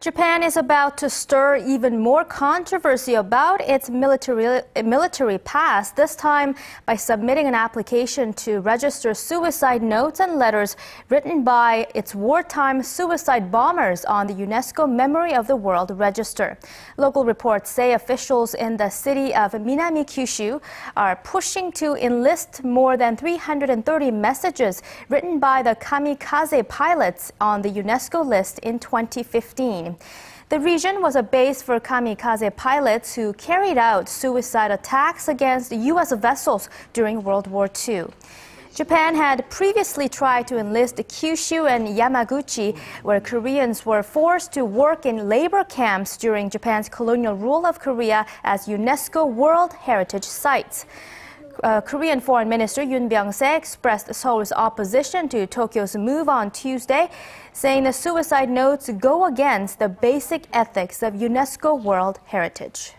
Japan is about to stir even more controversy about its military, military past, this time by submitting an application to register suicide notes and letters written by its wartime suicide bombers on the UNESCO Memory of the World Register. Local reports say officials in the city of Minami Kyushu are pushing to enlist more than 330 messages written by the kamikaze pilots on the UNESCO list in 2015. The region was a base for kamikaze pilots who carried out suicide attacks against U.S. vessels during World War II. Japan had previously tried to enlist Kyushu and Yamaguchi, where Koreans were forced to work in labor camps during Japan's colonial rule of Korea as UNESCO World Heritage Sites. Uh, Korean Foreign Minister Yoon Byung-se expressed Seoul's opposition to Tokyo's move on Tuesday, saying the suicide notes go against the basic ethics of UNESCO World Heritage.